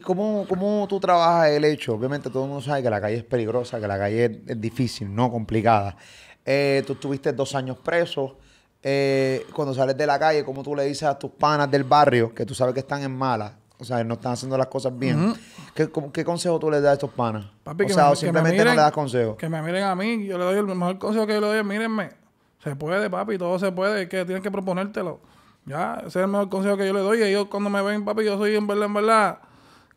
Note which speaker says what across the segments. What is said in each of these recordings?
Speaker 1: cómo, cómo tú trabajas el hecho? Obviamente todo el mundo sabe que la calle es peligrosa, que la calle es, difícil, no complicada. Eh, tú estuviste dos años preso. Eh, cuando sales de la calle, ¿cómo tú le dices a tus panas del barrio que tú sabes que están en mala, O sea, no están haciendo las cosas bien. ¿Qué, consejo tú le das a estos panas? o sea, simplemente no le das consejo. Que
Speaker 2: me miren a mí. Yo le doy el mejor consejo que yo le doy mírenme. Se puede, papi. Todo se puede. Que tienes que proponértelo. Ya, ese es el mejor consejo que yo le doy. y Ellos cuando me ven, papi, yo soy en verdad, en verdad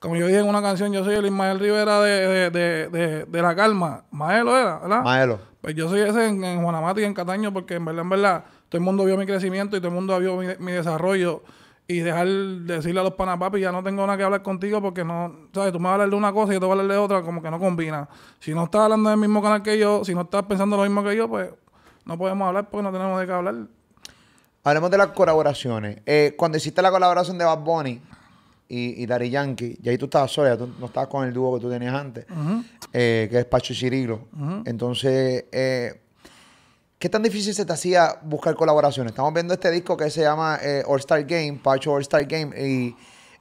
Speaker 2: como yo dije en una canción, yo soy el Ismael Rivera de, de, de, de La Calma. Maelo era, ¿verdad? Maelo. Pues yo soy ese en, en y en Cataño, porque en verdad, en verdad, todo el mundo vio mi crecimiento y todo el mundo vio mi, desarrollo. Y dejar decirle a los panapapi ya no tengo nada que hablar contigo porque no, ¿sabes? Tú me vas a hablar de una cosa y yo te voy a hablar de otra, como que no combina. Si no estás hablando del mismo canal que yo, si no estás pensando lo mismo que yo, pues no podemos hablar porque no tenemos de qué hablar.
Speaker 1: Hablemos de las colaboraciones. Eh, cuando hiciste la colaboración de Bad Bunny, y, y Dari Yankee, y ahí tú estabas sola, no estabas con el dúo que tú tenías antes, eh, que es Pacho y Cirilo. Entonces, eh, ¿qué tan difícil se te hacía buscar colaboraciones? Estamos viendo este disco que se llama eh, All Star Game, Pacho All Star Game, y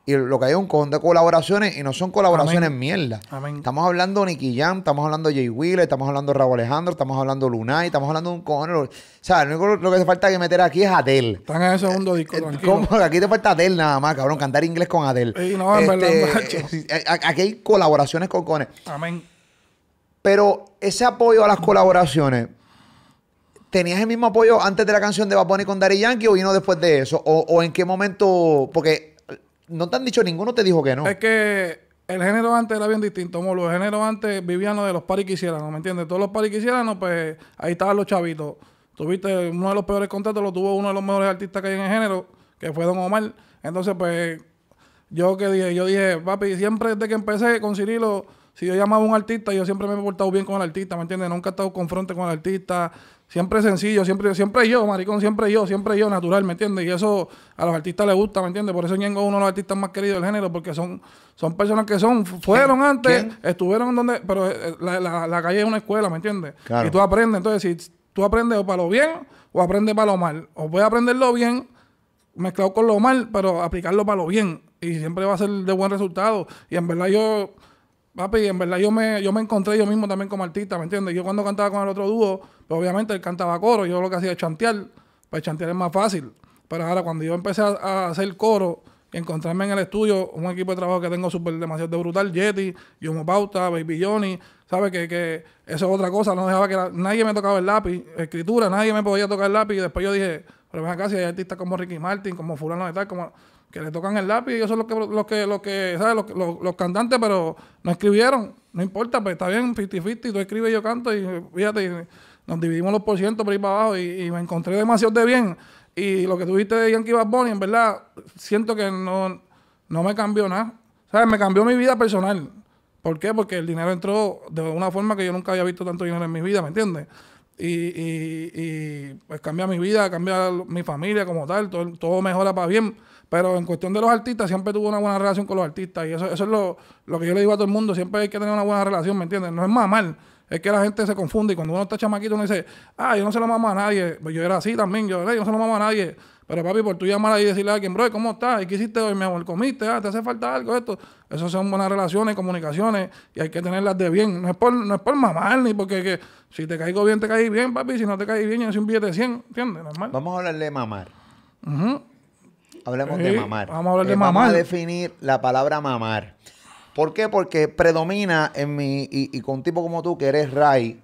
Speaker 1: y lo que hay es un cojón de colaboraciones y no son colaboraciones mierda. Amén. Estamos hablando de Nicky Jam, estamos hablando de Jay Wheeler, estamos hablando de Raúl Alejandro, estamos hablando de Lunay, estamos hablando de un cojón. O sea, lo único que te falta que meter aquí es Adele. Están en el segundo disco, eh, eh, ¿Cómo? Aquí te falta Adele nada más, cabrón, cantar inglés con Adele. no, verdad, este, eh, aquí hay colaboraciones con cojones. Amén. Pero ese apoyo a las colaboraciones, ¿Tenías el mismo apoyo antes de la canción de Bad Bunny con Daddy Yankee o vino después de eso? o en qué momento? Porque no te han dicho ninguno, te dijo que no. Es
Speaker 2: que el género antes era bien distinto, Molo. El género antes vivían lo de los paris hicieran, ¿me entiendes? Todos los paris hicieran, pues ahí estaban los chavitos. Tuviste uno de los peores contratos, lo tuvo uno de los mejores artistas que hay en el género, que fue Don Omar. Entonces, pues, yo que dije, yo dije, papi, siempre desde que empecé con Cirilo si yo llamaba a un artista, yo siempre me he portado bien con el artista, ¿me entiendes? Nunca he estado confronte con el artista. Siempre sencillo, siempre, siempre yo, maricón, siempre yo, siempre yo, natural, ¿me entiendes? Y eso a los artistas les gusta, ¿me entiendes? Por eso Ñengo es uno de los artistas más queridos del género, porque son, son personas que son, fueron antes, estuvieron estuvieron donde, pero eh, eh, la, calle es una escuela, ¿me entiendes? Y tú aprendes, entonces si tú aprendes o para lo bien o aprendes para lo mal, o puedes aprenderlo bien mezclado con lo mal, pero aplicarlo para lo bien, y siempre va a ser de buen resultado. Y en verdad yo Papi, en verdad yo me, yo me encontré yo mismo también como artista, ¿me entiendes? Yo cuando cantaba con el otro dúo, pues obviamente él cantaba coro, yo lo que hacía es chantear, para pues chantear es más fácil. Pero ahora cuando yo empecé a, hacer coro encontrarme en el estudio, un equipo de trabajo que tengo súper demasiado brutal, Yeti, Yomo Baby Johnny, ¿sabes? Que, que eso es otra cosa, no dejaba que nadie me tocaba el lápiz, escritura, nadie me podía tocar el lápiz y después yo dije, pero ven acá si hay artistas como Ricky Martin, como fulano de tal, como que le tocan el lápiz, ellos son los que, los que, los que ¿sabes? Los, cantantes, pero no escribieron. No importa, pues está bien, 50-50, tú escribes, yo canto, y fíjate, y nos dividimos los por ciento por ahí para abajo, y, me encontré demasiado de bien. Y lo que tuviste de Yankee Bad Bunny, en verdad, siento que no, no me cambió nada. ¿Sabes? Me cambió mi vida personal. ¿Por qué? Porque el dinero entró de una forma que yo nunca había visto tanto dinero en mi vida, ¿me entiendes? y, pues cambia mi vida, cambia mi familia como tal, todo, todo, mejora para bien. Pero en cuestión de los artistas, siempre tuve una buena relación con los artistas y eso, eso es lo, lo que yo le digo a todo el mundo, siempre hay que tener una buena relación, ¿me entiendes? No es más mal es que la gente se confunde y cuando uno está chamaquito uno dice, ah, yo no se lo mamo a nadie. Pues yo era así también, yo, yo no se lo mamo a nadie. Pero papi, por tu llamar ahí y decirle a alguien, bro, ¿cómo estás? ¿Y qué hiciste hoy, me amor? ¿Comiste? Ah, ¿Te hace falta algo? Esto. Esas son buenas relaciones, comunicaciones y hay que tenerlas de bien. No es por, no es mamar ni porque que, si te caigo bien, te caí bien, papi. Si no te caí bien, yo soy un billete de 100, ¿entiendes? Vamos a hablarle de mamar.
Speaker 1: Hablemos de mamar. Vamos a hablar de mamar. Eh, vamos a definir la palabra mamar. ¿Por qué? Porque predomina en mí Y, con un tipo como tú, que eres Ray,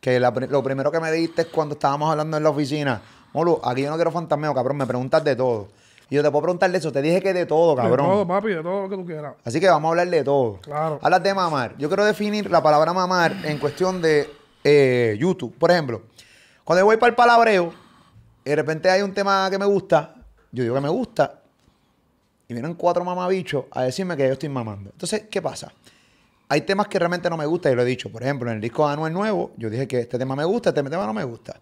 Speaker 1: que lo primero que me dijiste es cuando estábamos hablando en la oficina. Molo, aquí yo no quiero fantasmeo, cabrón, me preguntas de todo. Y yo te puedo preguntar de eso, te dije que de todo, cabrón. De todo,
Speaker 2: papi, de todo lo que tú quieras.
Speaker 1: Así que vamos a hablar de todo. Claro. Hablas de mamar. Yo quiero definir la palabra mamar en cuestión de eh, YouTube. Por ejemplo, cuando voy para el palabreo, y de repente hay un tema que me gusta, yo digo que me gusta, y vienen cuatro mamabichos a decirme que yo estoy mamando. Entonces, ¿qué pasa? Hay temas que realmente no me gustan y lo he dicho. Por ejemplo, en el disco de Anuel Nuevo, yo dije que este tema me gusta, este tema no me gusta.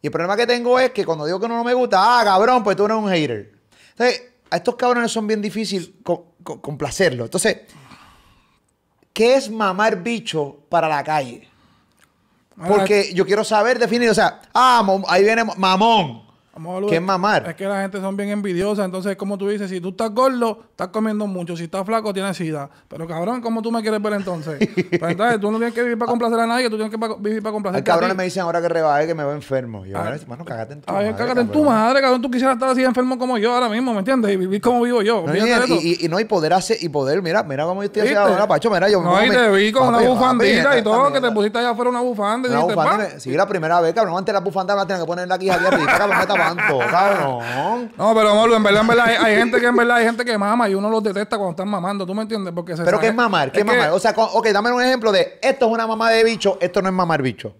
Speaker 1: Y el problema que tengo es que cuando digo que no, no me gusta, ah, cabrón, pues tú eres un hater. Entonces, a estos cabrones son bien difícil complacerlo. Entonces, ¿qué es mamar bicho para la calle? Porque yo quiero saber definir, o sea, ah, ahí viene mamón. ¿Qué es mamar? Es que la gente son bien
Speaker 2: envidiosas. Entonces, como tú dices, si tú estás gordo, estás comiendo mucho. Si estás flaco, tienes sida. Pero cabrón, ¿cómo tú me quieres ver entonces? Pues tú no tienes que vivir para complacer a nadie, tú tienes que vivir para complacer a cabrón me
Speaker 1: dicen ahora que rebaje que me veo enfermo. Yo, ahora, mano, cagate en tu madre. Cagate en tu
Speaker 2: madre, cabrón. Tú quisieras estar así enfermo como
Speaker 1: yo ahora mismo, ¿me entiendes? Y vivir como vivo yo. y, no, hay poder hacer, y poder, mira, mira cómo yo estoy haciendo ahora, Pacho, mira, yo No, y te vi con una bufandita y todo, que
Speaker 2: te pusiste allá afuera una bufanda y si
Speaker 1: la primera vez, cabrón, antes la bufanda la tenía que poner aquí, a arriba, cabrón, No, pero en verdad, hay, gente que
Speaker 2: en verdad hay gente que mama y uno los detesta cuando están mamando, ¿tú
Speaker 1: me entiendes? Porque Pero ¿qué es mamar? ¿Qué mamar? O sea, ok, dame un ejemplo de esto es una mamá de bicho, esto no es mamar bicho.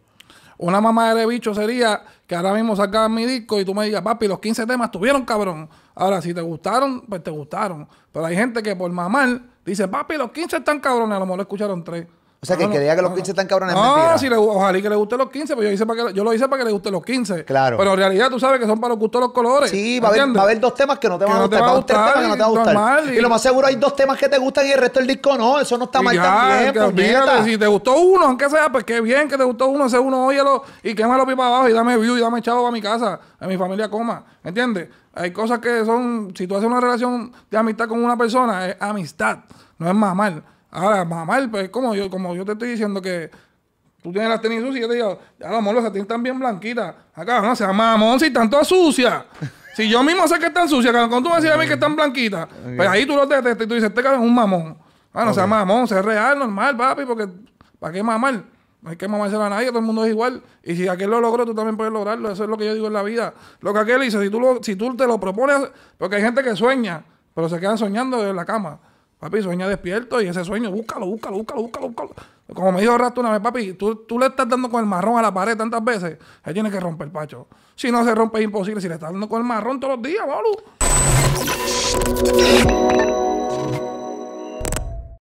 Speaker 1: Una
Speaker 2: mamá de bicho sería que ahora mismo sacas mi disco y tú me digas, papi, los 15 temas tuvieron, cabrón. Ahora, si te gustaron, pues te gustaron. Pero hay gente que por mamar dice, papi, los 15 están cabrones, a lo mejor escucharon tres. O sea, que, quería que los 15 están cabrones no, mentira. Si le, ojalá y que le guste los 15, pero pues yo, hice para que, yo lo hice para que le guste los 15. Claro. Pero en realidad tú sabes que son para los gustos los colores. Sí, va a, haber, va a haber dos
Speaker 1: temas que no te van a gustar. Va a gustar, que no te a Y, lo más seguro hay dos temas que te gustan y el resto del disco no. Eso no está mal ya, también. Que, fíjate, si te
Speaker 2: gustó uno, aunque sea, pues qué bien que te gustó uno, ese uno, óyelo y quémalo pipa abajo y dame view y dame chavo a mi casa, a mi familia coma. ¿Entiendes? Hay cosas que son, si tú haces una relación de amistad con una persona, es amistad, no es mamar. Ahora, mamar, pues como yo, como yo te estoy diciendo que tú tienes las tenis sucias, yo te digo, ya lo amor, las tenis están bien blanquitas. Acá, no se sea mamón, si están todas sucias. Si yo mismo sé que están sucias, cuando tú me decís a mí que están blanquitas, pues ahí tú lo detestas y tú dices, este cabrón es un mamón. Ah, no sea mamón, sea real, normal, papi, porque ¿para qué mamar? No hay que se a nadie, todo el mundo es igual. Y si aquel lo logró, tú también puedes lograrlo. Eso es lo que yo digo en la vida. Lo que aquel dice, si tú, si tú te lo propones, porque hay gente que sueña, pero se quedan soñando en la cama. Papi, sueña despierto y ese sueño, búscalo, búscalo, búscalo, búscalo, Como me dijo Rato una vez, papi, tú, tú, le estás dando con el marrón a la pared tantas veces, él tiene que romper, pacho. Si no se rompe, es imposible. Si le estás dando con el marrón todos los días, boludo.